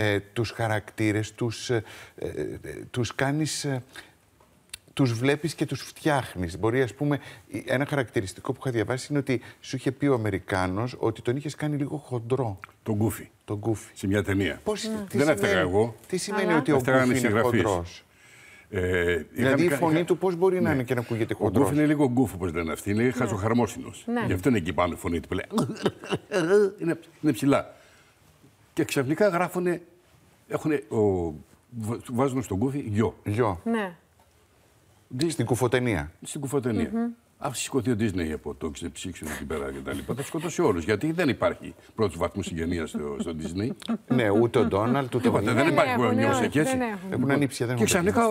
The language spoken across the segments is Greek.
ε, τους χαρακτήρες, τους, ε, ε τους κάνεις... Ε, τους βλέπεις και τους φτιάχνεις. Μπορεί, ας πούμε, ένα χαρακτηριστικό που είχα διαβάσει είναι ότι σου είχε πει ο Αμερικάνος ότι τον είχες κάνει λίγο χοντρό. Τον Κούφι. Τον Κούφι. Σε μια ταινία. Ναι. τι Δεν έφταγα εγώ. Τι σημαίνει Αλλά. ότι ο Κούφι είναι χοντρός. Ε, δηλαδή η φωνή είχα... του πώς μπορεί ναι. να είναι και να ακούγεται χοντρό. Ο γκούφ είναι λίγο γκούφ, όπως λένε αυτοί. Είναι ναι. χαζοχαρμόσυνος. Ναι. Γι' αυτό είναι εκεί πάνω η φωνή του λέει. είναι, ψηλά. Και ξαφνικά γράφουν. Έχουν, ο, βάζουν στον κούφι γιο. Γιο. Ναι. Στην κουφοτενία. Στην κουφοτενία. Mm-hmm. σηκωθεί ο Disney από το ξεψύξιο εκεί πέρα και τα λοιπά. Θα σκοτώσει όλους. Γιατί δεν υπάρχει πρώτος βαθμού συγγενείας στο, στο Disney. ναι, ούτε ο Ντόναλτ, ούτε ο Ντόναλτ. Δεν ναι, υπάρχει ναι, γονιός νιώθει έτσι. Έχουν λοιπόν, ανήψει, δεν Και ξαφνικά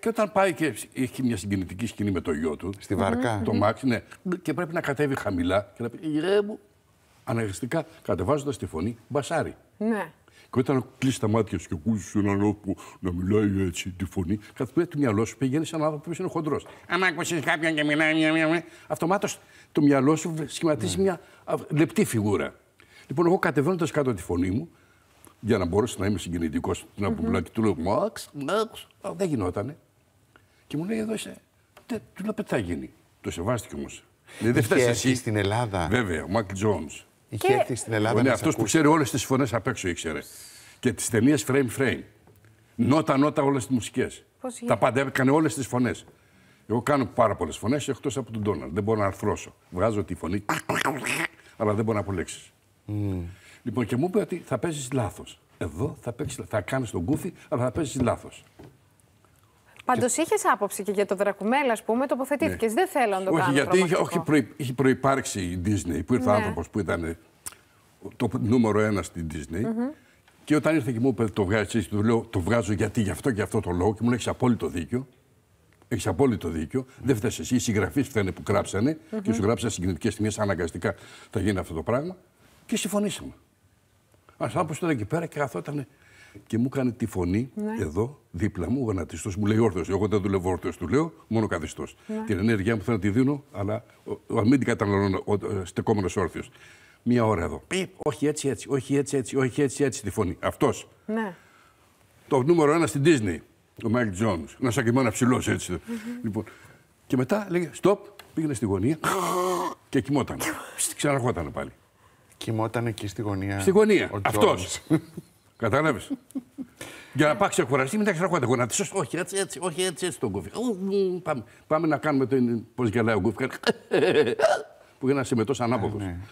Και όταν πάει και έχει μια συγκινητική σκηνή με το γιο του. Στη βαρκά. Το Μάξ, ναι. Και πρέπει να κατέβει χαμηλά και να πει Γεια μου. Αναγκαστικά κατεβάζοντας τη φωνή, μπασάρι. Ναι. Και όταν κλείσει τα μάτια σου και ακούσεις έναν άνθρωπο να μιλάει έτσι τη φωνή, κάθε τη μυαλό σου πηγαίνει σαν έναν άνθρωπο που είναι χοντρός. Αν ακούσεις κάποιον και μιλάει, μια, αυτομάτως το μυαλό σου σχηματίζει ναι. μια λεπτή φιγούρα. Λοιπόν, εγώ κατεβαίνοντας κάτω τη φωνή μου, για να μπορέσω να είμαι συγκινητικός την και του λέω Μαξ, Μαξ, δεν γινότανε. Και μου λέει εδώ είσαι. Του λέω γίνει. Το σεβάστηκε όμως. Δεν φτάσει εσύ. Στην Ελλάδα. Βέβαια, ο Μακ Τζόνς. Είχε και... έρθει στην Ελλάδα. Είναι αυτό που ξέρει όλες τις φωνές απ' έξω, ήξερε. Και τις ταινίες frame frame. Νότα-νότα όλες τις μουσικές. Τα πάντα έκανε όλες τις φωνές. Εγώ κάνω πάρα πολλές φωνές εκτός από τον Ντόναλντ. Δεν μπορώ να αρθρώσω. Βγάζω τη φωνή, αλλά δεν μπορώ να απολέξεις. Mm. Λοιπόν, και μου είπε ότι θα παίζεις λάθος. Εδώ θα θα κάνεις τον κούφι, αλλά θα παίζεις λάθος. Πάντως και... είχες άποψη και για το Δρακουμέλα, ας πούμε, τοποθετήθηκες. Ναι. Δεν θέλω να το όχι, κάνω. Γιατί όχι, γιατί είχε προπάρξει η Disney, που ήρθε ναι. άνθρωπος που ήταν το νούμερο ένα στην Disney. Και όταν ήρθε και μου είπε το βγάζεις, του λέω το βγάζω γιατί γι' αυτό και αυτό το λόγο. Και μου λέει έχεις απόλυτο δίκιο. Έχεις απόλυτο δίκιο. Δεν φταίει εσύ. Οι συγγραφείς φταίνε που κράψανε και σου γράψαν συγκινητικέ τιμέ. Αναγκαστικά θα γίνει αυτό το πράγμα. Και συμφωνήσαμε. Ας άπω τώρα εκεί πέρα και καθόταν και μου κάνει τη φωνή ναι. εδώ, δίπλα μου, ο γονατιστός. Μου λέει όρθιος. Εγώ δεν δουλεύω όρθιος, του λέω μόνο καθιστός. Ναι. Την ενέργειά μου θέλω να τη δίνω, αλλά μην την καταναλώνω ε, στεκόμενος όρθιος. Μία ώρα εδώ. Πι, όχι έτσι, έτσι, όχι έτσι, έτσι, όχι έτσι, έτσι τη φωνή. Αυτός. Ναι. Το νούμερο ένα στην Disney, ο Μάικλ Τζόν. Ένα σακιμάνα ψηλός έτσι. Mm λοιπόν. Και μετά λέγε, stop, πήγαινε στη γωνία και κοιμόταν. Ξαναρχόταν πάλι. Κοιμόταν εκεί στη γωνία. Στη γωνία. Αυτό. Κατάλαβες. Για να πάξει ξεκουραστεί, μην τα τη όχι έτσι, έτσι, όχι έτσι, έτσι τον κόφι. Πάμε, πάμε να κάνουμε το. Πώς γελάει ο κόφι. που είναι ένας συμμετό ανάποδος. Ναι, ναι.